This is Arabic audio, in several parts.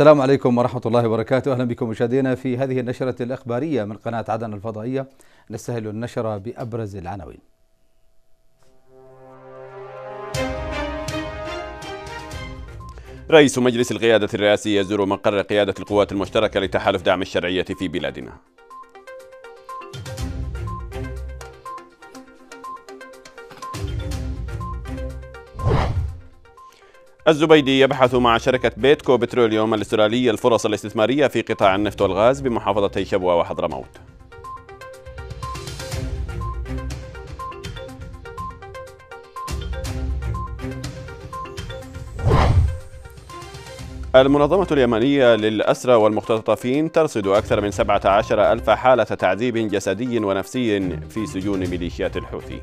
السلام عليكم ورحمة الله وبركاته أهلا بكم مشاهدينا في هذه النشرة الإخبارية من قناة عدن الفضائية نستهل النشرة بأبرز العناوين رئيس مجلس القيادة الرئاسي يزور مقر قيادة القوات المشتركة لتحالف دعم الشرعية في بلادنا الزبيدي يبحث مع شركة بيتكو بتروليوم الاسترالية الفرص الاستثمارية في قطاع النفط والغاز بمحافظتي شبوة وحضرموت المنظمة اليمنية للأسرى والمختطفين ترصد أكثر من 17 ألف حالة تعذيب جسدي ونفسي في سجون ميليشيات الحوثي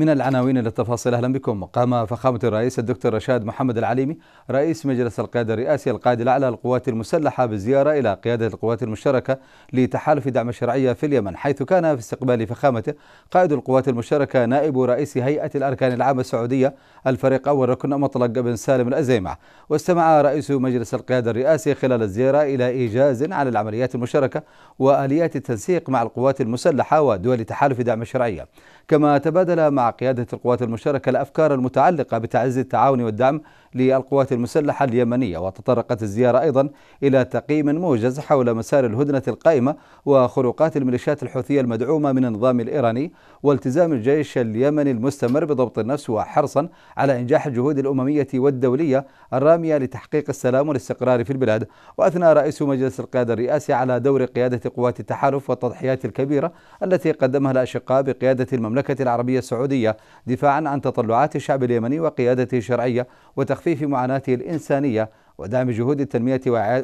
من العناوين للتفاصيل أهلا بكم قام فخامة الرئيس الدكتور رشاد محمد العليمي رئيس مجلس القيادة الرئاسي القائد الأعلى للقوات المسلحة بالزياره إلى قيادة القوات المشتركة لتحالف دعم الشرعية في اليمن حيث كان في استقبال فخامته قائد القوات المشتركة نائب رئيس هيئة الأركان العامة السعودية الفريق أول ركن مطلق بن سالم الأزيمع واستمع رئيس مجلس القيادة الرئاسي خلال الزيارة إلى إيجاز على العمليات المشتركة وآليات التنسيق مع القوات المسلحة ودول تحالف دعم الشرعية كما تبادل مع قيادة القوات المشاركة الأفكار المتعلقة بتعزيز التعاون والدعم للقوات المسلحة اليمنية وتطرقت الزيارة أيضا إلى تقييم موجز حول مسار الهدنة القائمة وخروقات الميليشيات الحوثية المدعومة من النظام الإيراني والتزام الجيش اليمني المستمر بضبط النفس وحرصا على إنجاح الجهود الأممية والدولية الرامية لتحقيق السلام والاستقرار في البلاد وأثنى رئيس مجلس القيادة الرئاسي على دور قيادة قوات التحالف والتضحيات الكبيرة التي قدمها الأشقاء بقيادة المملكة العربية السعودية دفاعا عن تطلعات الشعب اليمني وقيادته الشرعية وتخ تخفيف معاناته الإنسانية ودعم جهود التنمية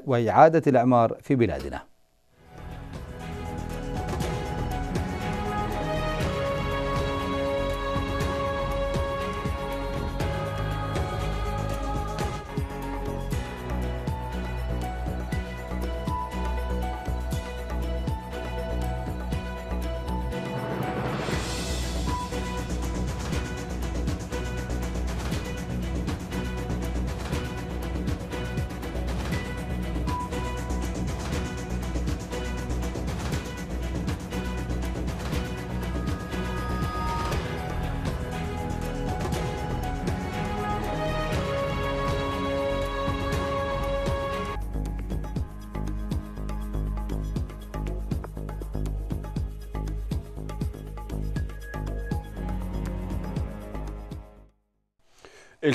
وإعادة الإعمار في بلادنا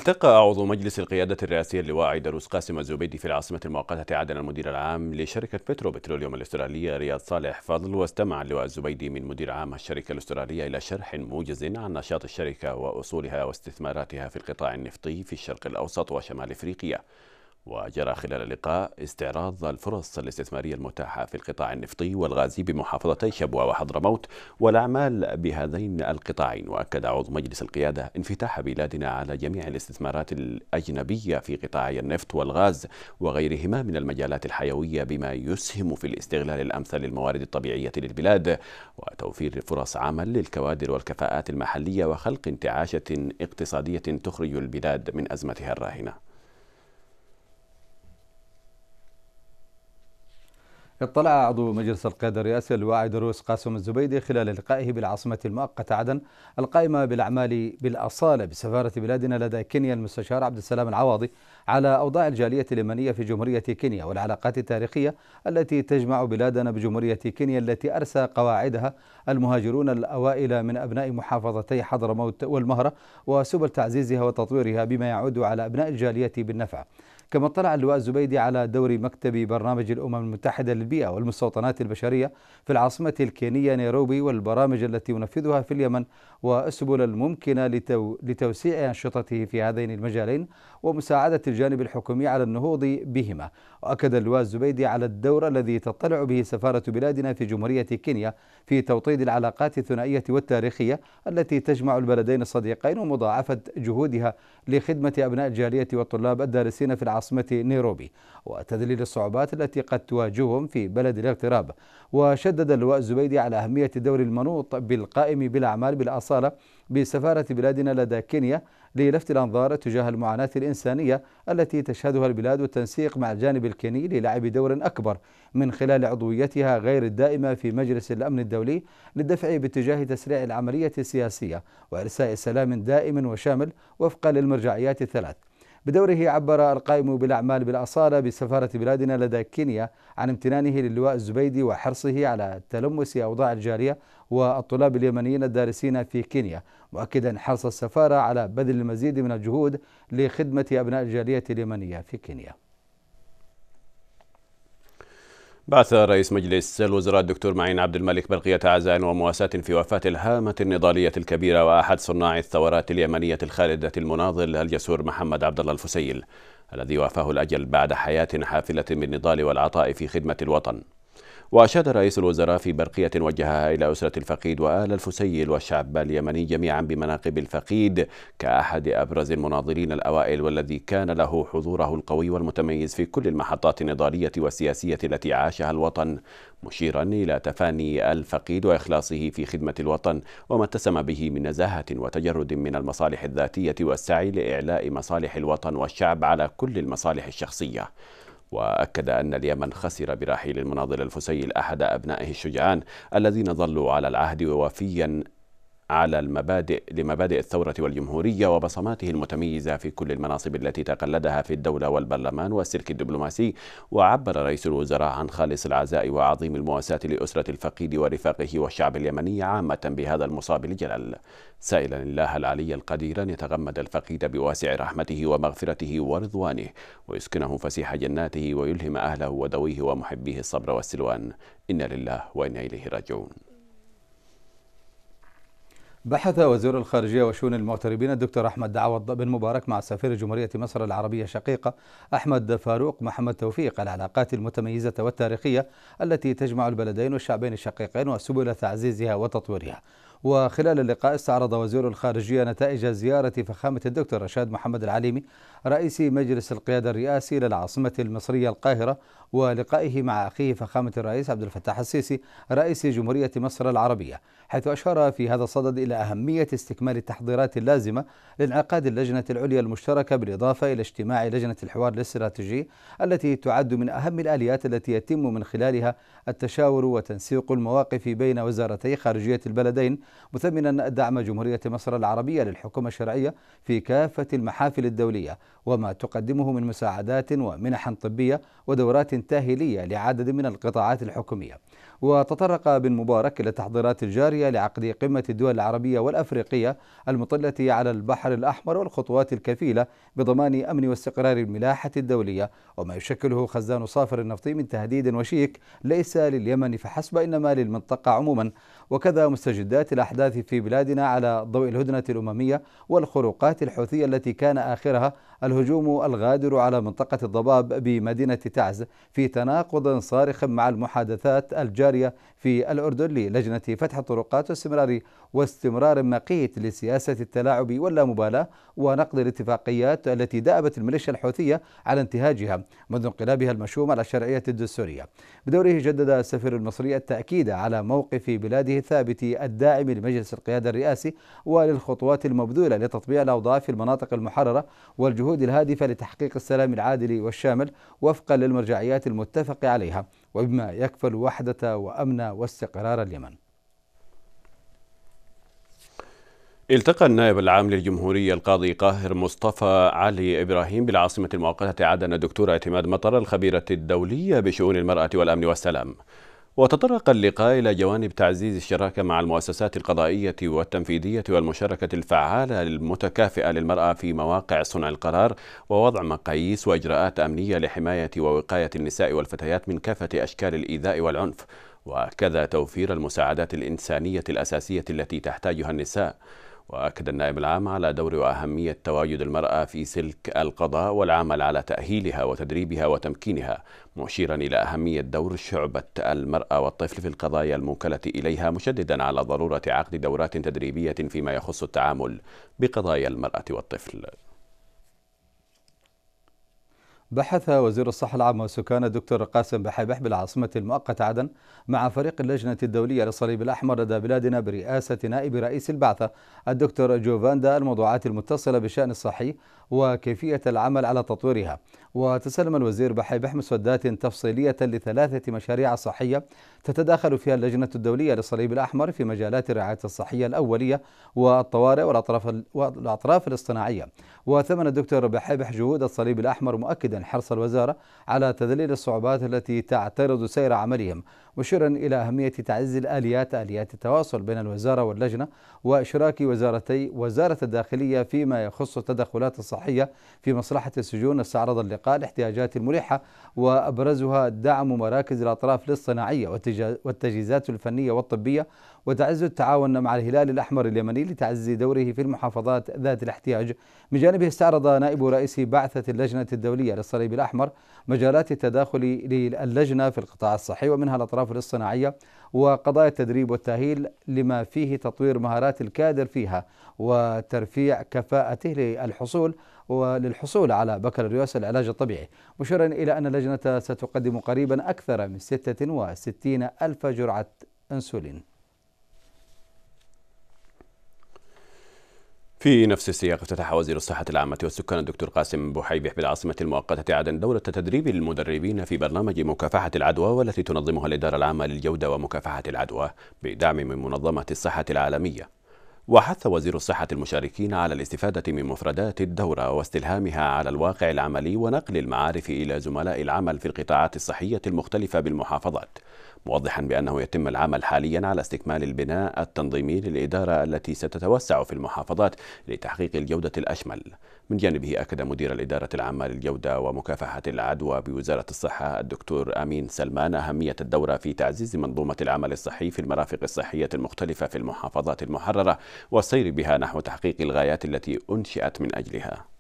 التقى عضو مجلس القيادة الرئاسي اللواء عيدروس قاسم الزبيدي في العاصمة المؤقتة عدن المدير العام لشركة بترو بتروليوم الاسترالية رياض صالح فضل واستمع اللواء الزبيدي من مدير عام الشركة الاسترالية إلى شرح موجز عن نشاط الشركة وأصولها واستثماراتها في القطاع النفطي في الشرق الأوسط وشمال إفريقيا وجرى خلال اللقاء استعراض الفرص الاستثمارية المتاحة في القطاع النفطي والغازي بمحافظتي شبوة وحضرموت والأعمال بهذين القطاعين وأكد عضو مجلس القيادة انفتاح بلادنا على جميع الاستثمارات الأجنبية في قطاعي النفط والغاز وغيرهما من المجالات الحيوية بما يسهم في الاستغلال الأمثل للموارد الطبيعية للبلاد وتوفير فرص عمل للكوادر والكفاءات المحلية وخلق انتعاشة اقتصادية تخرج البلاد من أزمتها الراهنة اطلع عضو مجلس القيادة الرئاسي اللواء دروس قاسم الزبيدي خلال لقائه بالعاصمة المؤقتة عدن القائمة بالأعمال بالأصالة بسفارة بلادنا لدى كينيا المستشار عبد السلام العواضي على أوضاع الجالية اليمنية في جمهورية كينيا والعلاقات التاريخية التي تجمع بلادنا بجمهورية كينيا التي أرسى قواعدها المهاجرون الأوائل من أبناء محافظتي حضرموت والمهرة وسبل تعزيزها وتطويرها بما يعود على أبناء الجالية بالنفع كما اطلع اللواء الزبيدي على دور مكتب برنامج الأمم المتحدة للبيئة والمستوطنات البشرية في العاصمة الكينية نيروبي والبرامج التي ينفذها في اليمن والسبل الممكنة لتو لتوسيع أنشطته في هذين المجالين ومساعدة الجانب الحكومي على النهوض بهما وأكد اللواء الزبيدي على الدور الذي تطلع به سفارة بلادنا في جمهورية كينيا في توطيد العلاقات الثنائية والتاريخية التي تجمع البلدين الصديقين ومضاعفة جهودها لخدمة أبناء الجالية والطلاب الدارسين في العاصمة العاصمة نيروبي وتذليل الصعوبات التي قد تواجههم في بلد الاغتراب وشدد اللواء الزبيدي على أهمية الدور المنوط بالقائم بالأعمال بالأصالة بسفارة بلادنا لدى كينيا للفت الأنظار تجاه المعاناة الإنسانية التي تشهدها البلاد والتنسيق مع الجانب الكيني للعب دور أكبر من خلال عضويتها غير الدائمة في مجلس الأمن الدولي للدفع باتجاه تسريع العملية السياسية وإرساء سلام دائم وشامل وفقا للمرجعيات الثلاث بدوره عبر القائم بالأعمال بالأصالة بسفارة بلادنا لدى كينيا عن امتنانه للواء الزبيدي وحرصه على تلمس أوضاع الجالية والطلاب اليمنيين الدارسين في كينيا مؤكدا حرص السفارة على بذل المزيد من الجهود لخدمة أبناء الجالية اليمنية في كينيا بعث رئيس مجلس الوزراء الدكتور معين عبد الملك برقية عزاء ومواساة في وفاة الهامة النضالية الكبيرة وأحد صناع الثورات اليمنية الخالدة المناضل الجسور محمد عبد الله الفسيل الذي وافاه الأجل بعد حياة حافلة بالنضال والعطاء في خدمة الوطن وأشاد رئيس الوزراء في برقية وجهها إلى أسرة الفقيد وآل الفسيل والشعب اليمني جميعا بمناقب الفقيد كأحد أبرز المناظرين الأوائل والذي كان له حضوره القوي والمتميز في كل المحطات النضالية والسياسية التي عاشها الوطن مشيرا إلى تفاني الفقيد وإخلاصه في خدمة الوطن وما اتسم به من نزاهة وتجرد من المصالح الذاتية والسعي لإعلاء مصالح الوطن والشعب على كل المصالح الشخصية وأكد أن اليمن خسر برحيل المناضل الفسيل أحد أبنائه الشجعان الذين ظلوا على العهد ووفيا على المبادئ لمبادئ الثورة والجمهورية وبصماته المتميزة في كل المناصب التي تقلدها في الدولة والبرلمان والسلك الدبلوماسي وعبر رئيس الوزراء عن خالص العزاء وعظيم المواساة لأسرة الفقيد ورفاقه والشعب اليمني عامة بهذا المصاب الجلل سائلا الله العلي القدير أن يتغمد الفقيد بواسع رحمته ومغفرته ورضوانه ويسكنه فسيح جناته ويلهم أهله ودويه ومحبيه الصبر والسلوان إنا لله وإنا إليه راجعون بحث وزير الخارجية وشؤون المغتربين الدكتور أحمد دعوض بن مبارك مع سفير جمهورية مصر العربية الشقيقة أحمد فاروق محمد توفيق العلاقات المتميزة والتاريخية التي تجمع البلدين والشعبين الشقيقين وسبل تعزيزها وتطويرها وخلال اللقاء استعرض وزير الخارجية نتائج زيارة فخامة الدكتور رشاد محمد العليمي رئيس مجلس القيادة الرئاسي للعاصمة المصرية القاهرة ولقائه مع أخيه فخامة الرئيس عبد الفتاح السيسي رئيس جمهورية مصر العربية حيث أشار في هذا الصدد إلى أهمية استكمال التحضيرات اللازمة لانعقاد اللجنة العليا المشتركة بالإضافة إلى اجتماع لجنة الحوار الاستراتيجي التي تعد من أهم الآليات التي يتم من خلالها التشاور وتنسيق المواقف بين وزارتي خارجية البلدين مثمنا دعم جمهورية مصر العربية للحكومة الشرعية في كافة المحافل الدولية وما تقدمه من مساعدات ومنح طبية ودورات تاهيلية لعدد من القطاعات الحكومية وتطرق بن مبارك إلى التحضيرات الجارية لعقد قمة الدول العربية والأفريقية المطلة على البحر الأحمر والخطوات الكفيلة بضمان أمن واستقرار الملاحة الدولية وما يشكله خزان صافر النفطي من تهديد وشيك ليس لليمن فحسب إنما للمنطقة عموما وكذا مستجدات الأحداث في بلادنا على ضوء الهدنة الأممية والخروقات الحوثية التي كان آخرها الهجوم الغادر على منطقة الضباب بمدينة تعز في تناقض صارخ مع المحادثات الجارية في الأردن للجنة فتح الطرقات واستمرار واستمرار مقيت لسياسة التلاعب واللامبالاة ونقض الاتفاقيات التي دأبت الميليشيا الحوثية على انتهاجها منذ انقلابها المشوم على الشرعية الدستورية بدوره جدد السفير المصري التأكيد على موقف بلاده الثابت الداعم لمجلس القيادة الرئاسي وللخطوات المبذولة لتطبيع الأوضاع في المناطق المحررة والجهود الهادفة لتحقيق السلام العادل والشامل وفقا للمرجعيات المتفق عليها وبما يكفل وحدة وأمن واستقرار اليمن التقى النائب العام للجمهورية القاضي قاهر مصطفى علي إبراهيم بالعاصمة المؤقتة عدن الدكتورة اعتماد مطر الخبيرة الدولية بشؤون المرأة والأمن والسلام وتطرق اللقاء إلى جوانب تعزيز الشراكة مع المؤسسات القضائية والتنفيذية والمشاركة الفعالة المتكافئة للمرأة في مواقع صنع القرار ووضع مقاييس وإجراءات أمنية لحماية ووقاية النساء والفتيات من كافة أشكال الإيذاء والعنف وكذا توفير المساعدات الإنسانية الأساسية التي تحتاجها النساء وأكد النائب العام على دور وأهمية تواجد المرأة في سلك القضاء والعمل على تأهيلها وتدريبها وتمكينها مشيرا إلى أهمية دور شعبة المرأة والطفل في القضايا الموكلة إليها مشددا على ضرورة عقد دورات تدريبية فيما يخص التعامل بقضايا المرأة والطفل بحث وزير الصحة العامة والسكان الدكتور قاسم بحبح بالعاصمة المؤقتة عدن مع فريق اللجنة الدولية للصليب الأحمر لدى بلادنا برئاسة نائب رئيس البعثة الدكتور جوفاندا الموضوعات المتصلة بالشأن الصحي وكيفية العمل على تطويرها وتسلم الوزير بحيب مسودات تفصيلية لثلاثة مشاريع صحية تتداخل فيها اللجنة الدولية للصليب الأحمر في مجالات الرعاية الصحية الأولية والطوارئ والأطراف, والأطراف الاصطناعية وثمن الدكتور بحيبح جهود الصليب الأحمر مؤكدا حرص الوزارة على تذليل الصعوبات التي تعترض سير عملهم مشيرا إلى أهمية تعزيز الآليات آليات التواصل بين الوزارة واللجنة وإشراك وزارتي وزارة الداخلية فيما يخص التدخلات الصحية في مصلحة السجون استعرض اللقاء الاحتياجات الملحة وأبرزها دعم مراكز الأطراف للصناعية والتجهيزات الفنية والطبية وتعزز التعاون مع الهلال الأحمر اليمني لتعزيز دوره في المحافظات ذات الاحتياج من جانبه استعرض نائب رئيس بعثة اللجنة الدولية للصليب الأحمر مجالات التداخل للجنة في القطاع الصحي ومنها الأطراف الاصطناعية وقضايا التدريب والتأهيل لما فيه تطوير مهارات الكادر فيها وترفيع كفاءته للحصول وللحصول على بكالوريوس العلاج الطبيعي مشيرا إلى أن اللجنة ستقدم قريبا أكثر من 66 ألف جرعة أنسولين في نفس السياق افتتح وزير الصحة العامة والسكان الدكتور قاسم بوحيبيح بالعاصمة المؤقتة عدن دورة تدريب للمدربين في برنامج مكافحة العدوى والتي تنظمها الإدارة العامة للجودة ومكافحة العدوى بدعم من منظمة الصحة العالمية وحث وزير الصحة المشاركين على الاستفادة من مفردات الدورة واستلهامها على الواقع العملي ونقل المعارف إلى زملاء العمل في القطاعات الصحية المختلفة بالمحافظات موضحا بأنه يتم العمل حاليا على استكمال البناء التنظيمي للإدارة التي ستتوسع في المحافظات لتحقيق الجودة الأشمل من جانبه أكد مدير الإدارة العامة للجودة ومكافحة العدوى بوزارة الصحة الدكتور أمين سلمان أهمية الدورة في تعزيز منظومة العمل الصحي في المرافق الصحية المختلفة في المحافظات المحررة والسير بها نحو تحقيق الغايات التي أنشئت من أجلها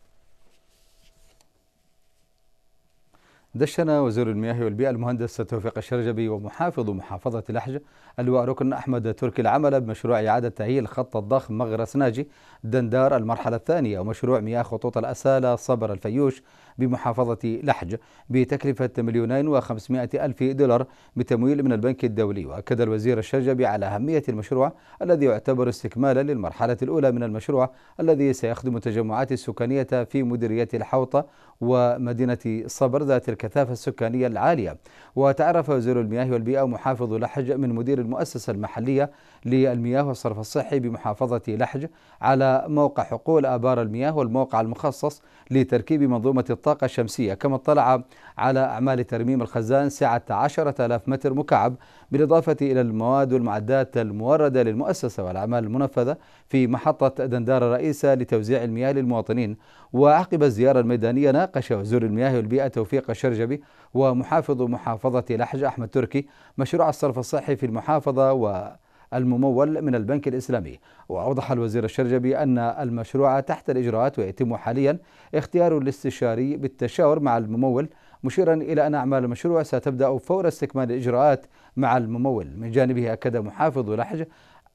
دشن وزير المياه والبيئة المهندس توفيق الشرجبي ومحافظ محافظة لحج اللواء ركن أحمد تركي العمل بمشروع إعادة تأهيل خط الضخم مغرس ناجي دندار المرحلة الثانية ومشروع مياه خطوط الأسالة صبر الفيوش بمحافظة لحج بتكلفة مليونين و500 ألف دولار بتمويل من البنك الدولي وأكد الوزير الشرجبي على أهمية المشروع الذي يعتبر استكمالا للمرحلة الأولى من المشروع الذي سيخدم التجمعات السكانية في مديرية الحوطة ومدينة صبر ذات الكثافة السكانية العالية وتعرف وزير المياه والبيئة محافظ لحج من مدير المؤسسة المحلية للمياه والصرف الصحي بمحافظة لحج على موقع حقول آبار المياه والموقع المخصص لتركيب منظومة الطاقة الشمسية كما اطلع على أعمال ترميم الخزان سعة 10000 متر مكعب بالإضافة إلى المواد والمعدات الموردة للمؤسسة والأعمال المنفذة في محطة دندار الرئيسة لتوزيع المياه للمواطنين وعقب الزيارة الميدانية ناقش وزير المياه والبيئة توفيق الشرجبي ومحافظ محافظة لحج أحمد تركي مشروع الصرف الصحي في المحافظة و الممول من البنك الإسلامي وأوضح الوزير الشرجبي أن المشروع تحت الإجراءات ويتم حاليا اختيار الاستشاري بالتشاور مع الممول مشيرا إلى أن أعمال المشروع ستبدأ فور استكمال الإجراءات مع الممول من جانبه أكد محافظ لحج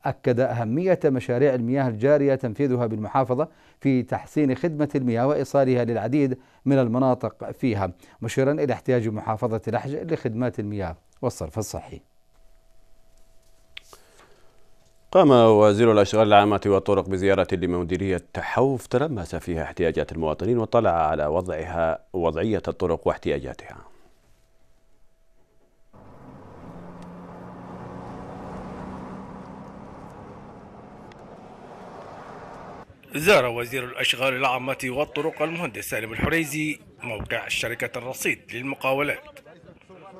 أكد أهمية مشاريع المياه الجارية تنفيذها بالمحافظة في تحسين خدمة المياه وإيصالها للعديد من المناطق فيها مشيرا إلى احتياج محافظة لحج لخدمات المياه والصرف الصحي قام وزير الأشغال العامة والطرق بزيارة لمديرية حوف تلمس فيها احتياجات المواطنين وطلع على وضعها وضعية الطرق واحتياجاتها زار وزير الأشغال العامة والطرق المهندس سالم الحريزي موقع شركة الرصيد للمقاولات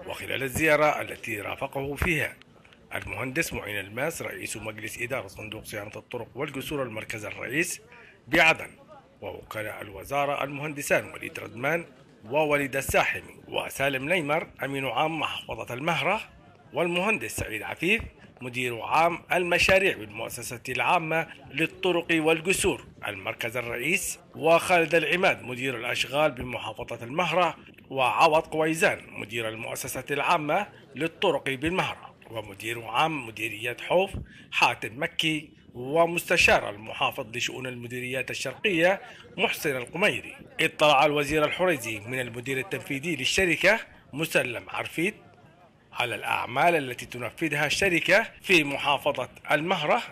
وخلال الزيارة التي رافقه فيها المهندس معين الماس رئيس مجلس إدارة صندوق صيانة الطرق والجسور المركز الرئيس بعدن ووكلاء الوزارة المهندسان وليد ردمان ووليد الساحمي وسالم نيمر أمين عام محافظة المهرة والمهندس سعيد عفيف مدير عام المشاريع بالمؤسسة العامة للطرق والجسور المركز الرئيس وخالد العماد مدير الأشغال بمحافظة المهرة وعوض قويزان مدير المؤسسة العامة للطرق بالمهرة ومدير عام مديرية حوف حاتم مكي ومستشار المحافظ لشؤون المديريات الشرقية محسن القميري اطلع الوزير الحريزي من المدير التنفيذي للشركة مسلم عرفيت على الأعمال التي تنفذها الشركة في محافظة المهرة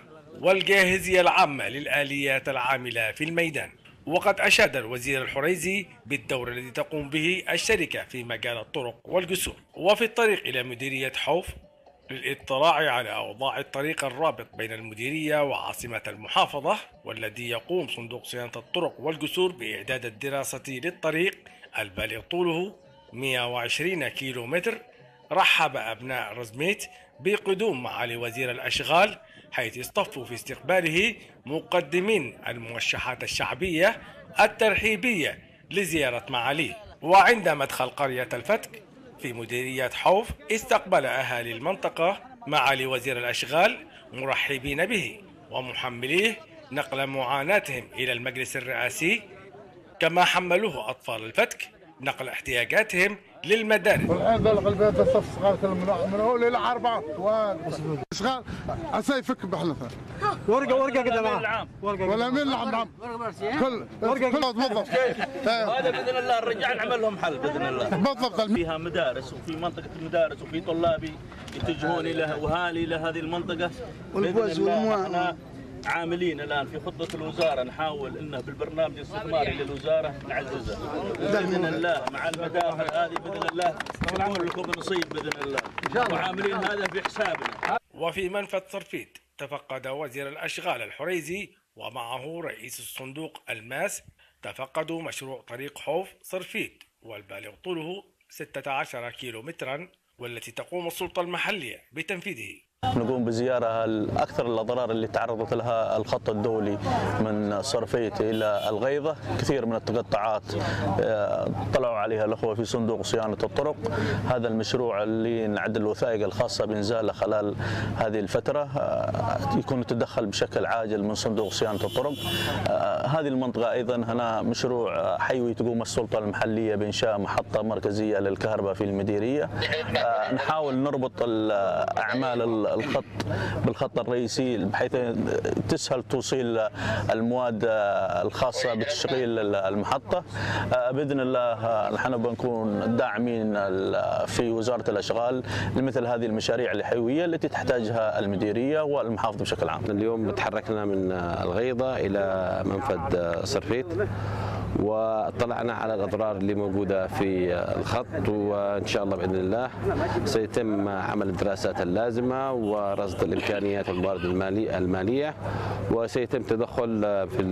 والجاهزية العامة للآليات العاملة في الميدان وقد أشاد الوزير الحريزي بالدور الذي تقوم به الشركة في مجال الطرق والجسور وفي الطريق إلى مديرية حوف للاطلاع على أوضاع الطريق الرابط بين المديرية وعاصمة المحافظة والذي يقوم صندوق صيانة الطرق والجسور بإعداد الدراسة للطريق البالغ طوله 120 كيلومتر رحب أبناء رزميت بقدوم معالي وزير الأشغال حيث اصطفوا في استقباله مقدمين الموشحات الشعبية الترحيبية لزيارة معاليه وعند مدخل قرية الفتك في مديرية حوف استقبل أهالي المنطقة معالي وزير الأشغال مرحبين به ومحمليه نقل معاناتهم إلى المجلس الرئاسي كما حملوه أطفال الفتك نقل احتياجاتهم للمدارس الان بلغ الباب الصف صغار من اول الى اربعه صغار عسى يفك بحلفه ورقه ورقه كذا العام ولا من العام كل كل هذا باذن الله الرجال نعمل لهم حل باذن الله بالضبط فيها مدارس وفي منطقه المدارس وفي طلابي يتجهون الى وهالي الى هذه المنطقه والبوز والموان عاملين الان في خطه الوزاره نحاول انه بالبرنامج الاستثماري للوزاره نعززه باذن الله مع المدافع هذه باذن الله نقول لكم نصيب باذن الله وعاملين هذا في حسابنا وفي منفى الترفيد تفقد وزير الاشغال الحريزي ومعه رئيس الصندوق الماس تفقدوا مشروع طريق حوف صرفيد والبالغ طوله 16 كيلو مترا والتي تقوم السلطة المحلية بتنفيذه نقوم بزيارة أكثر الأضرار اللي تعرضت لها الخط الدولي من صرفية إلى الغيضة كثير من التقطعات آه، طلعوا عليها الأخوة في صندوق صيانة الطرق هذا المشروع اللي نعد الوثائق الخاصة بإنزاله خلال هذه الفترة آه، يكون التدخل بشكل عاجل من صندوق صيانة الطرق آه، هذه المنطقة أيضا هنا مشروع حيوي تقوم السلطة المحلية بإنشاء محطة مركزية للكهرباء في المديرية نحاول نربط الأعمال الخط بالخط الرئيسي بحيث تسهل توصيل المواد الخاصه بتشغيل المحطه آه، باذن الله نحن بنكون داعمين في وزاره الاشغال لمثل هذه المشاريع الحيويه التي تحتاجها المديريه والمحافظه بشكل عام. اليوم تحركنا من الغيضه الى منفذ صرفيت واطلعنا على الاضرار اللي موجوده في الخط وان شاء الله باذن الله سيتم عمل الدراسات اللازمه ورصد الامكانيات والموارد الماليه وسيتم تدخل في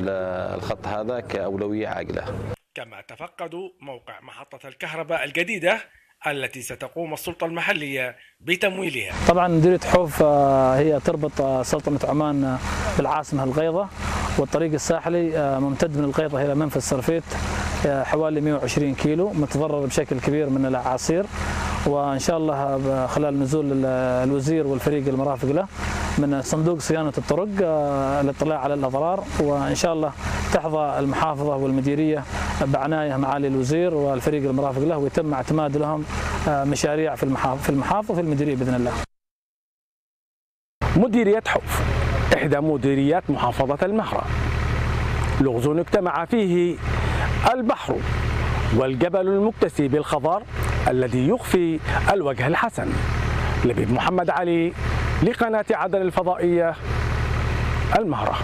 الخط هذا كاولويه عاجله. كما تفقدوا موقع محطه الكهرباء الجديده التي ستقوم السلطة المحلية بتمويلها طبعا مديرية حوف آه، هي تربط آه، سلطنة عمان آه، بالعاصمة الغيضة والطريق الساحلي ممتد من الغيضة إلى منفذ صرفيت حوالي 120 كيلو متضرر بشكل كبير من الاعاصير وان شاء الله خلال نزول الوزير والفريق المرافق له من صندوق صيانه الطرق آه، الاطلاع على الاضرار وان شاء الله تحظى المحافظه والمديريه بعنايه معالي الوزير والفريق المرافق له ويتم اعتماد لهم آه، مشاريع في المحافظه في المحافظه وفي المديريه باذن الله. مديريه حوف احدى مديريات محافظه المهره. لغز اجتمع فيه البحر والجبل المكتسي بالخضار الذي يخفي الوجه الحسن لبيب محمد علي لقناة عدن الفضائية المهرة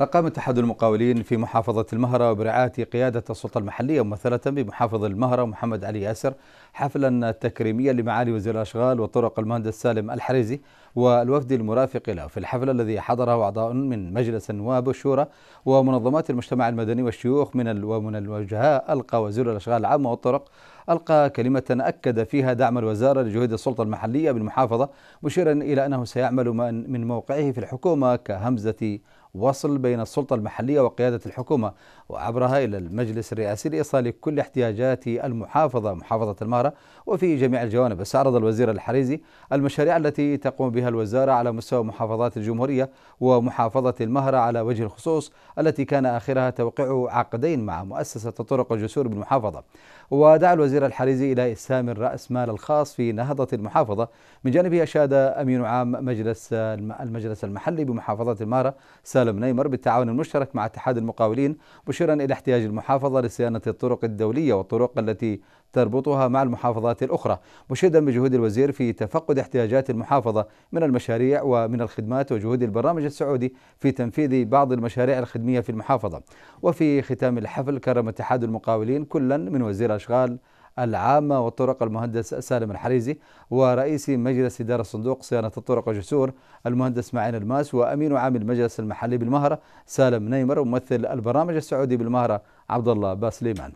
أقام اتحاد المقاولين في محافظة المهرة برعاية قيادة السلطة المحلية ممثلة بمحافظ المهرة محمد علي ياسر حفلا تكريميا لمعالي وزير الأشغال والطرق المهندس سالم الحريزي والوفد المرافق له في الحفل الذي حضره أعضاء من مجلس النواب والشورى ومنظمات المجتمع المدني والشيوخ من ومن الوجهاء ألقى وزير الأشغال العامة والطرق ألقى كلمة أكد فيها دعم الوزارة لجهود السلطة المحلية بالمحافظة مشيرا إلى أنه سيعمل من موقعه في الحكومة كهمزة وصل بين السلطة المحلية وقيادة الحكومة وعبرها إلى المجلس الرئاسي لإيصال كل احتياجات المحافظة محافظة المهرة وفي جميع الجوانب استعرض الوزير الحريزي المشاريع التي تقوم بها الوزارة على مستوى محافظات الجمهورية ومحافظة المهرة على وجه الخصوص التي كان آخرها توقيع عقدين مع مؤسسة طرق الجسور بالمحافظة ودعا الوزير الحريزي إلى إسهام الرأس مال الخاص في نهضة المحافظة من جانبه أشاد أمين عام مجلس المجلس المحلي بمحافظة المارة سالم نيمر بالتعاون المشترك مع اتحاد المقاولين مشيرا إلى احتياج المحافظة لصيانة الطرق الدولية والطرق التي تربطها مع المحافظات الأخرى مشيدا بجهود الوزير في تفقد احتياجات المحافظة من المشاريع ومن الخدمات وجهود البرنامج السعودي في تنفيذ بعض المشاريع الخدمية في المحافظة وفي ختام الحفل كرم اتحاد المقاولين كلا من وزير الأشغال العامة والطرق المهندس سالم الحريزي ورئيس مجلس إدارة صندوق صيانة الطرق والجسور المهندس معين الماس وأمين عام المجلس المحلي بالمهرة سالم نيمر وممثل البرامج السعودي بالمهرة عبد الله باسليمان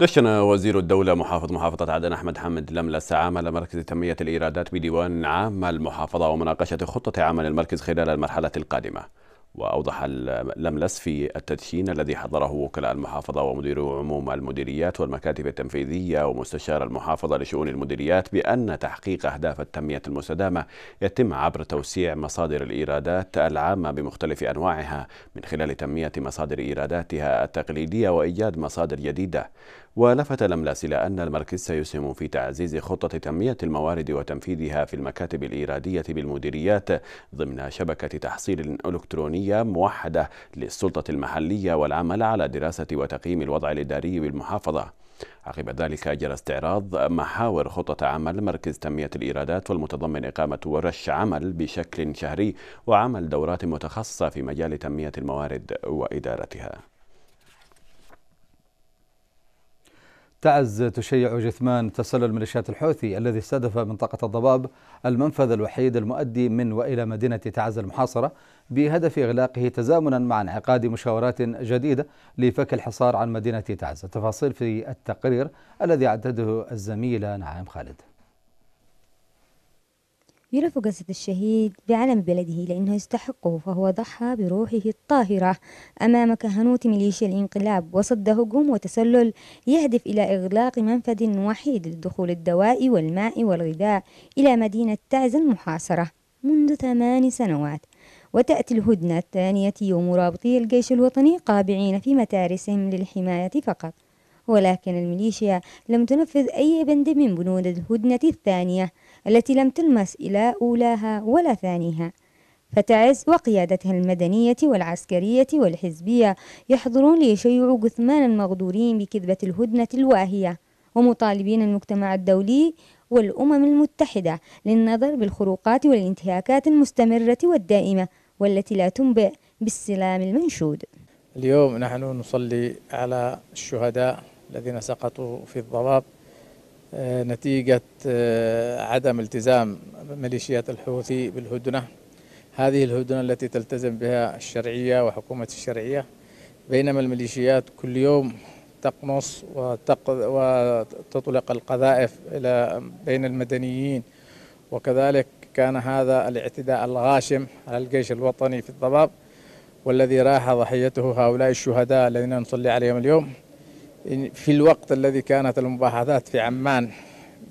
دشن وزير الدولة محافظ محافظة عدن أحمد حمد لملس عمل مركز تنمية الإيرادات بديوان عام المحافظة ومناقشة خطة عمل المركز خلال المرحلة القادمة وأوضح لملس في التدشين الذي حضره وكلاء المحافظة ومدير عموم المديريات والمكاتب التنفيذية ومستشار المحافظة لشؤون المديريات بأن تحقيق أهداف التنمية المستدامة يتم عبر توسيع مصادر الإيرادات العامة بمختلف أنواعها من خلال تنمية مصادر إيراداتها التقليدية وإيجاد مصادر جديدة ولفت لملاس إلى أن المركز سيسهم في تعزيز خطة تنمية الموارد وتنفيذها في المكاتب الإيرادية بالمديريات ضمن شبكة تحصيل إلكترونية موحدة للسلطة المحلية والعمل على دراسة وتقييم الوضع الإداري بالمحافظة عقب ذلك جرى استعراض محاور خطة عمل مركز تنمية الإيرادات والمتضمن إقامة ورش عمل بشكل شهري وعمل دورات متخصصة في مجال تنمية الموارد وإدارتها تعز تشيع جثمان تسلل ميليشيات الحوثي الذي استهدف منطقة الضباب المنفذ الوحيد المؤدي من وإلى مدينة تعز المحاصرة بهدف إغلاقه تزامنا مع انعقاد مشاورات جديدة لفك الحصار عن مدينة تعز التفاصيل في التقرير الذي عدده الزميلة نعيم خالد يرفع جسد الشهيد بعلم بلده لأنه يستحقه فهو ضحى بروحه الطاهرة أمام كهنوت ميليشيا الانقلاب وصد هجوم وتسلل يهدف إلى إغلاق منفذ وحيد لدخول الدواء والماء والغذاء إلى مدينة تعز المحاصرة منذ ثمان سنوات وتأتي الهدنة الثانية ومرابطي الجيش الوطني قابعين في متارسهم للحماية فقط ولكن الميليشيا لم تنفذ أي بند من بنود الهدنة الثانية التي لم تلمس إلى أولاها ولا ثانيها فتعز وقيادتها المدنية والعسكرية والحزبية يحضرون ليشيعوا جثمان المغدورين بكذبة الهدنة الواهية ومطالبين المجتمع الدولي والأمم المتحدة للنظر بالخروقات والانتهاكات المستمرة والدائمة والتي لا تنبئ بالسلام المنشود اليوم نحن نصلي على الشهداء الذين سقطوا في الضباب آه، نتيجة آه، عدم التزام ميليشيات الحوثي بالهدنة هذه الهدنة التي تلتزم بها الشرعية وحكومة الشرعية بينما الميليشيات كل يوم تقنص وتطلق القذائف إلى بين المدنيين وكذلك كان هذا الاعتداء الغاشم على الجيش الوطني في الضباب والذي راح ضحيته هؤلاء الشهداء الذين نصلي عليهم اليوم في الوقت الذي كانت المباحثات في عمان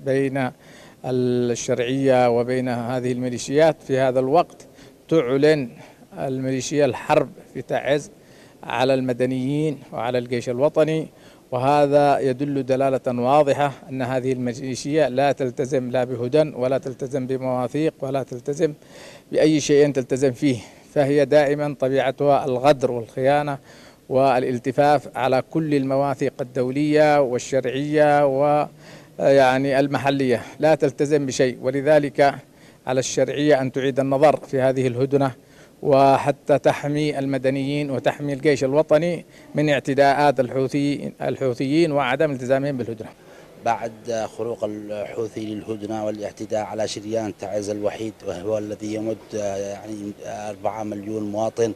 بين الشرعية وبين هذه الميليشيات في هذا الوقت تعلن الميليشيا الحرب في تعز على المدنيين وعلى الجيش الوطني وهذا يدل دلالة واضحة أن هذه الميليشيا لا تلتزم لا بهدى ولا تلتزم بمواثيق ولا تلتزم بأي شيء تلتزم فيه فهي دائما طبيعتها الغدر والخيانة والالتفاف على كل المواثيق الدولية والشرعية ويعني المحلية لا تلتزم بشيء ولذلك على الشرعية أن تعيد النظر في هذه الهدنة وحتى تحمي المدنيين وتحمي الجيش الوطني من اعتداءات الحوثي الحوثيين وعدم التزامهم بالهدنه بعد خروق الحوثي للهدنة والاعتداء على شريان تعز الوحيد وهو الذي يمد يعني 4 مليون مواطن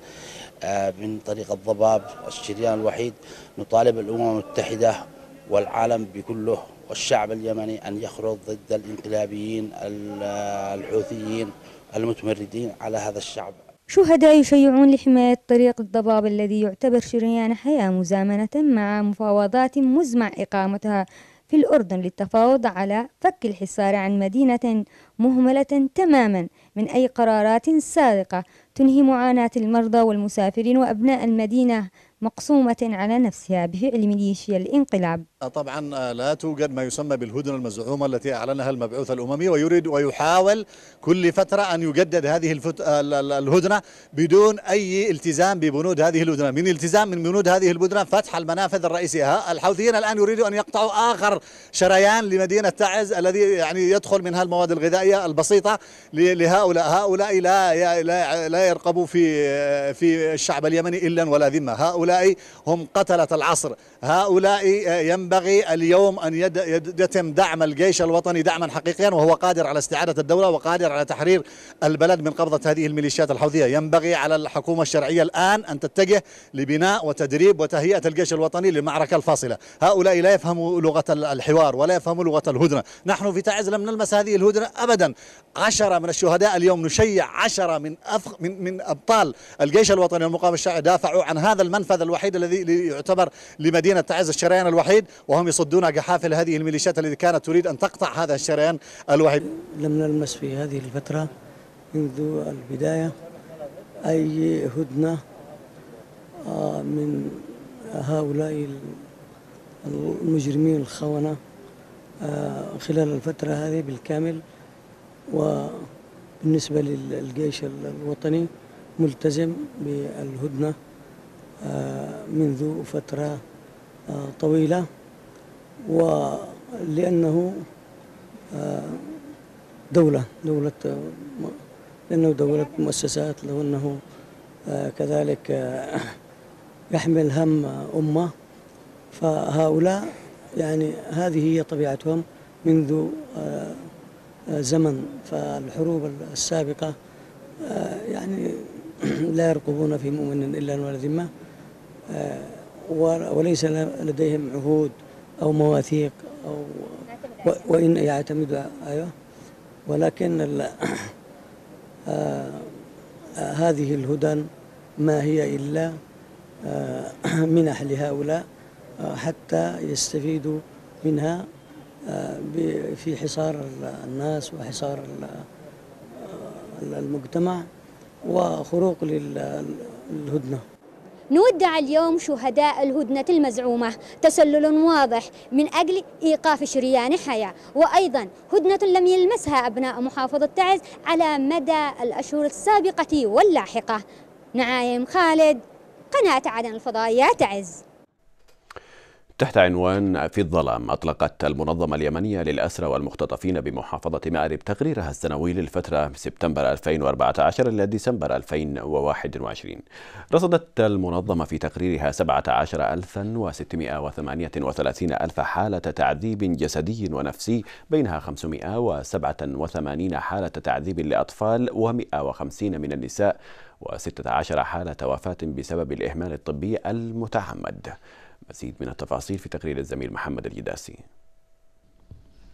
آه، من طريق الضباب الشريان الوحيد نطالب الأمم المتحدة والعالم بكله والشعب اليمني أن يخرج ضد الانقلابيين الحوثيين المتمردين على هذا الشعب شهداء يشيعون لحماية طريق الضباب الذي يعتبر شريان حياة مزامنة مع مفاوضات مزمع إقامتها في الأردن للتفاوض على فك الحصار عن مدينة مهملة تماما من أي قرارات سابقة تنهي معاناة المرضى والمسافرين وأبناء المدينة مقسومة على نفسها بفعل ميليشيا الانقلاب طبعا آه، لا توجد ما يسمى بالهدنة المزعومة التي أعلنها المبعوث الأممي ويريد ويحاول كل فترة أن يجدد هذه آه، الهدنة بدون أي التزام ببنود هذه الهدنة من التزام من بنود هذه الهدنة فتح المنافذ الرئيسية الحوثيين الآن يريدوا أن يقطعوا آخر شريان لمدينة تعز الذي يعني يدخل منها المواد الغذائية البسيطة لهؤلاء هؤلاء لا, لا يرقبوا في آه، في الشعب اليمني إلا ولا ذمة هؤلاء هم قتلة العصر هؤلاء آه، ينبغي اليوم أن يتم دعم الجيش الوطني دعما حقيقيا وهو قادر على استعادة الدولة وقادر على تحرير البلد من قبضة هذه الميليشيات الحوثية ينبغي على الحكومة الشرعية الآن أن تتجه لبناء وتدريب وتهيئة الجيش الوطني للمعركة الفاصلة هؤلاء لا يفهموا لغة الحوار ولا يفهموا لغة الهدنة نحن في تعز لم نلمس هذه الهدنة أبدا عشرة من الشهداء اليوم نشيع عشرة من, أفخ من, من أبطال الجيش الوطني والمقاومة الشرعية دافعوا عن هذا المنفذ الوحيد الذي يعتبر لمدينة المدينة تعز الشريان الوحيد وهم يصدون جحافل هذه الميليشيات التي كانت تريد أن تقطع هذا الشريان الوحيد لم نلمس في هذه الفترة منذ البداية أي هدنة آه، من هؤلاء المجرمين الخونة آه، خلال الفترة هذه بالكامل وبالنسبة للجيش الوطني ملتزم بالهدنة آه، منذ فترة طويلة ولأنه آه، دولة دولة لأنه دولة مؤسسات لو أنه آه، كذلك آه، يحمل هم أمة فهؤلاء يعني هذه هي طبيعتهم منذ زمن فالحروب السابقة يعني لا يرقبون في مؤمن إلا ولا ذمة وليس لديهم عهود أو مواثيق أو وإن يعتمد أيوه ولكن آه، آه، هذه الهدن ما هي إلا آه، منح لهؤلاء حتى يستفيدوا منها في حصار الناس وحصار المجتمع وخروق للهدنه نودع اليوم شهداء الهدنة المزعومة تسلل واضح من أجل إيقاف شريان حياة وأيضا هدنة لم يلمسها أبناء محافظة تعز على مدى الأشهر السابقة واللاحقة نعايم خالد قناة عدن الفضائية تعز تحت عنوان في الظلام أطلقت المنظمة اليمنية للأسرى والمختطفين بمحافظة مأرب تقريرها السنوي للفترة سبتمبر 2014 إلى ديسمبر 2021 رصدت المنظمة في تقريرها 17638 ألف حالة تعذيب جسدي ونفسي بينها 587 حالة تعذيب لاطفال و و150 من النساء و16 حالة وفاة بسبب الإهمال الطبي المتعمد مزيد من التفاصيل في تقرير الزميل محمد الجداسي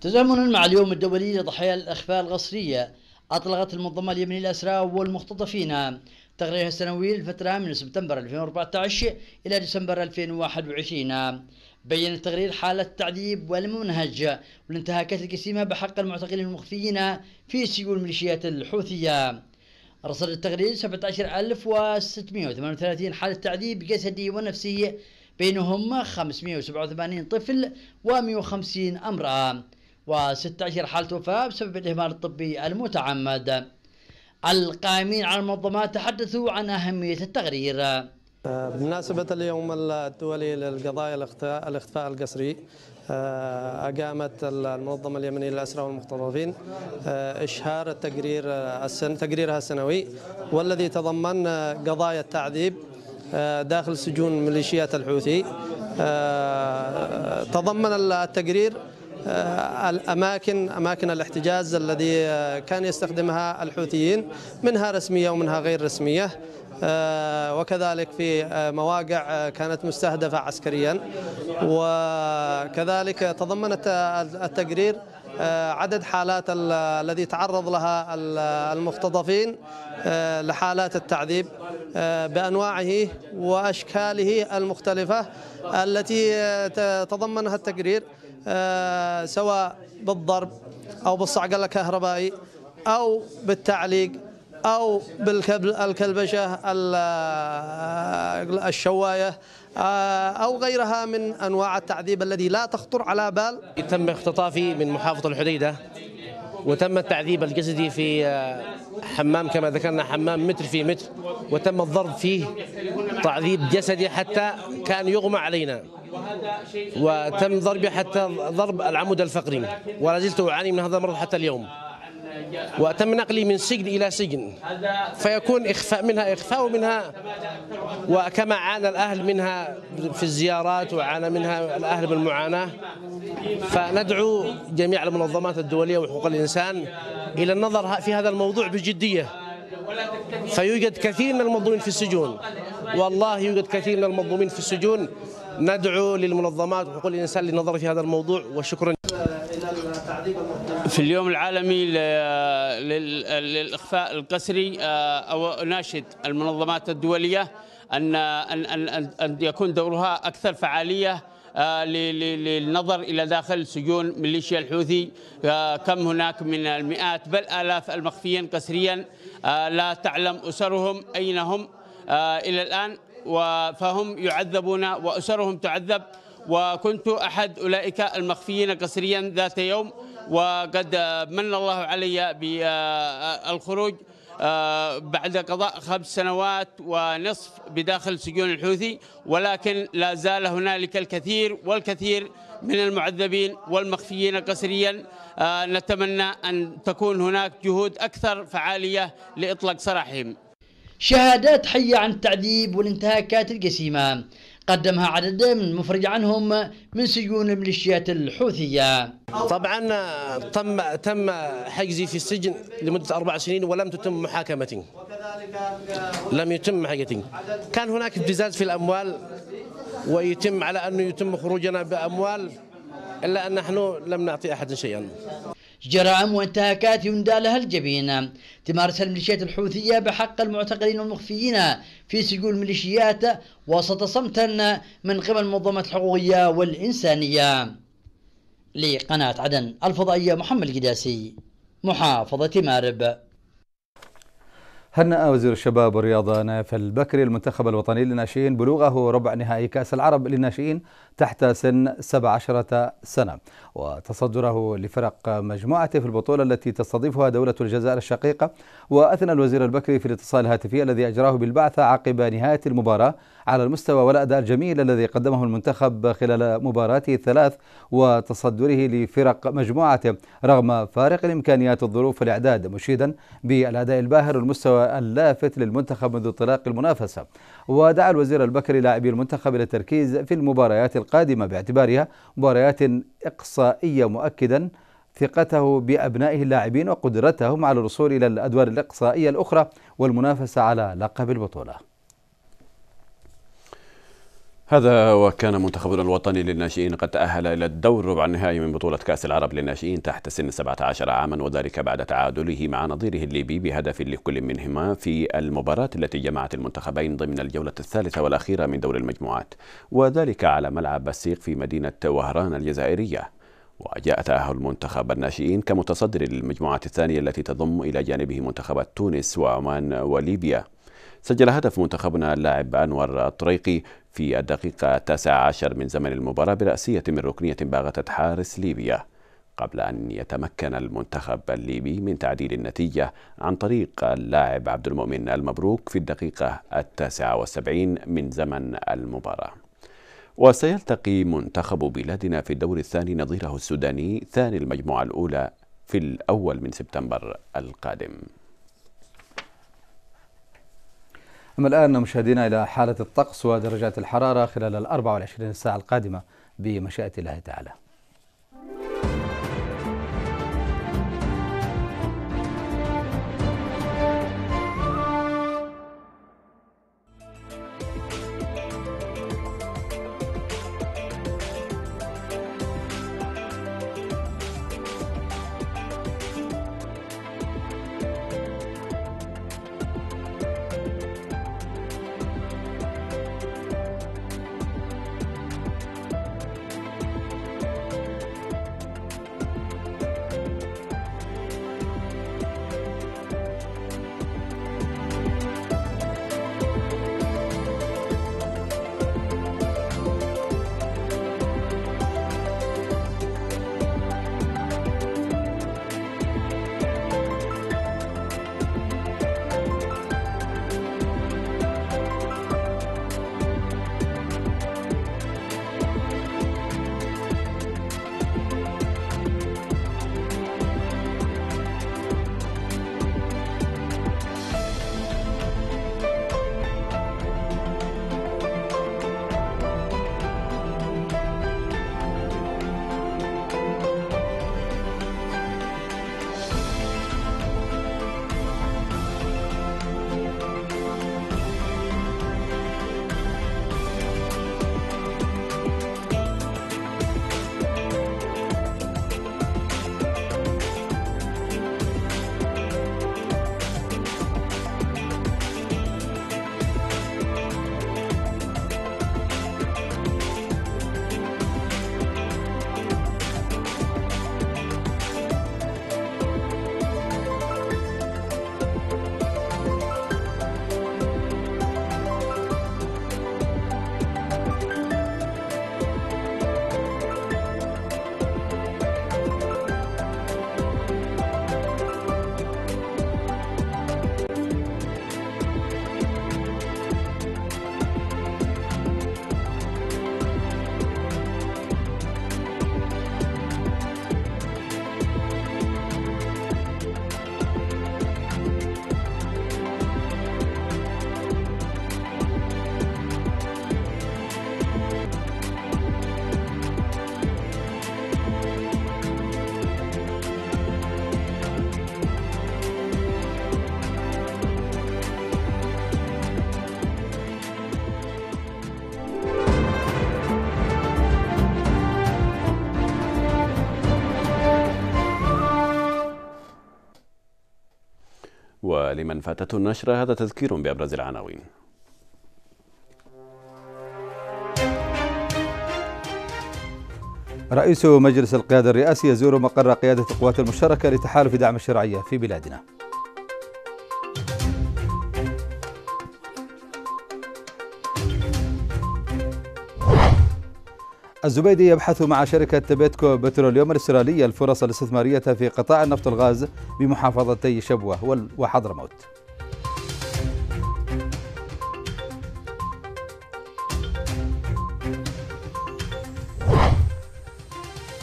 تزامنا مع اليوم الدولي لضحايا الأخفاء القسرية أطلقت المنظمة اليمنية الأسرى والمختطفين تقريرها السنوي للفترة من سبتمبر 2014 إلى ديسمبر 2021 بين التقرير حالة التعذيب والمنهج والانتهاكات الجسيمة بحق المعتقلين المخفيين في سجون الميليشيات الحوثية رصد التقرير 17638 حالة تعذيب جسدي ونفسي بينهم 587 طفل و150 امرأة و16 حالة وفاة بسبب الإهمال الطبي المتعمد القائمين على المنظمات تحدثوا عن أهمية التقرير بمناسبة اليوم الدولي للقضايا الاختفاء القسري آه، أقامت المنظمة اليمنية للأسرى والمختطفين آه، إشهار التقرير آه، السن تقريرها السنوي والذي تضمن قضايا التعذيب داخل سجون ميليشيات الحوثي آه، تضمن التقرير آه، الاماكن اماكن الاحتجاز الذي آه، كان يستخدمها الحوثيين منها رسميه ومنها غير رسميه وكذلك في مواقع كانت مستهدفه عسكريا وكذلك تضمنت التقرير آه، عدد حالات الذي تعرض لها المختطفين آه، لحالات التعذيب آه، بأنواعه وأشكاله المختلفة التي تضمنها التقرير سواء بالضرب أو بالصعقة الكهربائي أو بالتعليق أو بالكلبشه الشواية آه، أو غيرها من أنواع التعذيب الذي لا تخطر على بال تم اختطافي من محافظة الحديدة وتم التعذيب الجسدي في آه، حمام كما ذكرنا حمام متر في متر وتم الضرب فيه تعذيب جسدي حتى كان يغمى علينا وتم ضربي حتى ضرب العمود الفقري ولا زلت أعاني من هذا المرض حتى اليوم وتم نقلي من سجن إلى سجن فيكون إخفاء منها إخفاء منها وكما عانى الأهل منها في الزيارات وعانى منها الأهل بالمعاناة فندعو جميع المنظمات الدولية وحقوق الإنسان إلى النظر في هذا الموضوع بجدية فيوجد كثير من المظلومين في السجون والله يوجد كثير من المظلومين في السجون ندعو للمنظمات وحقوق الإنسان للنظر في هذا الموضوع وشكرا في اليوم العالمي للإخفاء القسري آه، أو ناشد المنظمات الدولية أن أن أن يكون دورها أكثر فعالية آه، للنظر إلى داخل سجون ميليشيا الحوثي آه، كم هناك من المئات بل آلاف المخفيين قسريا لا تعلم أسرهم أين هم إلى الآن فهم يعذبون وأسرهم تعذب وكنت أحد أولئك المخفيين قسريا ذات يوم وقد من الله علي بالخروج آه، آه، بعد قضاء خمس سنوات ونصف بداخل سجون الحوثي ولكن لا زال هنالك الكثير والكثير من المعذبين والمخفيين قسريا آه، نتمنى أن تكون هناك جهود أكثر فعالية لإطلاق سراحهم شهادات حية عن التعذيب والانتهاكات الجسيمة قدمها عدد من مفرج عنهم من سجون الميليشيات الحوثية طبعا آه، تم تم حجزي في السجن لمدة أربع سنين ولم تتم محاكمتي لم يتم محاكمتي كان هناك ابتزاز في الأموال ويتم على أنه يتم خروجنا بأموال إلا أن نحن لم نعطي أحد شيئا جرائم وانتهاكات يندى لها الجبين تمارسها الميليشيات الحوثية بحق المعتقلين والمخفيين في سجون الميليشيات وسط صمت من قبل المنظمات الحقوقية والإنسانية لقناة عدن الفضائية محمد القداسي محافظة مارب هنأ وزير الشباب والرياضة نايف البكري المنتخب الوطني للناشئين بلوغه ربع نهائي كأس العرب للناشئين تحت سن 17 سنة وتصدره لفرق مجموعته في البطولة التي تستضيفها دولة الجزائر الشقيقة وأثنى الوزير البكري في الاتصال الهاتفي الذي أجراه بالبعثة عقب نهاية المباراة على المستوى والأداء الجميل الذي قدمه المنتخب خلال مباراته الثلاث وتصدره لفرق مجموعته رغم فارق الإمكانيات الظروف والإعداد مشيدا بالأداء الباهر والمستوى اللافت للمنتخب منذ انطلاق المنافسة ودعا الوزير البكري لاعبي المنتخب إلى التركيز في المباريات القادمة باعتبارها مباريات إقصائية مؤكدا ثقته بأبنائه اللاعبين وقدرتهم على الوصول إلى الأدوار الإقصائية الأخرى والمنافسة على لقب البطولة هذا وكان منتخبنا الوطني للناشئين قد تأهل إلى الدور ربع النهائي من بطولة كأس العرب للناشئين تحت سن 17 عاما وذلك بعد تعادله مع نظيره الليبي بهدف لكل منهما في المباراة التي جمعت المنتخبين ضمن الجولة الثالثة والأخيرة من دور المجموعات وذلك على ملعب بسيق في مدينة وهران الجزائرية وجاء تأهل منتخب الناشئين كمتصدر للمجموعة الثانية التي تضم إلى جانبه منتخبات تونس وعمان وليبيا سجل هدف منتخبنا اللاعب أنور الطريقي في الدقيقة التاسعة عشر من زمن المباراة برأسية من ركنية باغتت حارس ليبيا قبل أن يتمكن المنتخب الليبي من تعديل النتيجة عن طريق اللاعب عبد المؤمن المبروك في الدقيقة التاسعة والسبعين من زمن المباراة وسيلتقي منتخب بلادنا في الدور الثاني نظيره السوداني ثاني المجموعة الأولى في الأول من سبتمبر القادم أما الآن مشاهدينا إلى حالة الطقس ودرجات الحرارة خلال الأربع 24 ساعة القادمة بمشيئة الله تعالى ولمن فاتته النشرة هذا تذكير بأبرز العناوين رئيس مجلس القيادة الرئاسي يزور مقر قيادة القوات المشتركة لتحالف دعم الشرعية في بلادنا الزبيدي يبحث مع شركة بيتكو بتروليوم الإسرائيلية الفرص الاستثمارية في قطاع النفط والغاز بمحافظتي شبوة وحضرموت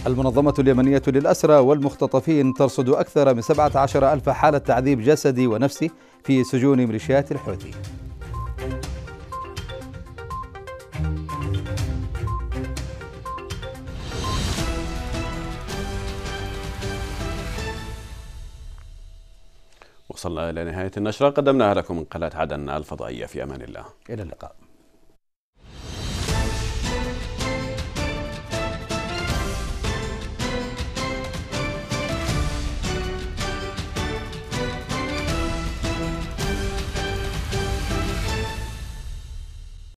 المنظمة اليمنية للأسرى والمختطفين ترصد أكثر من 17 ألف حالة تعذيب جسدي ونفسي في سجون ميليشيات الحوثي وصلنا إلى نهاية النشرة قدمناها لكم من قناة عدن الفضائية في أمان الله إلى اللقاء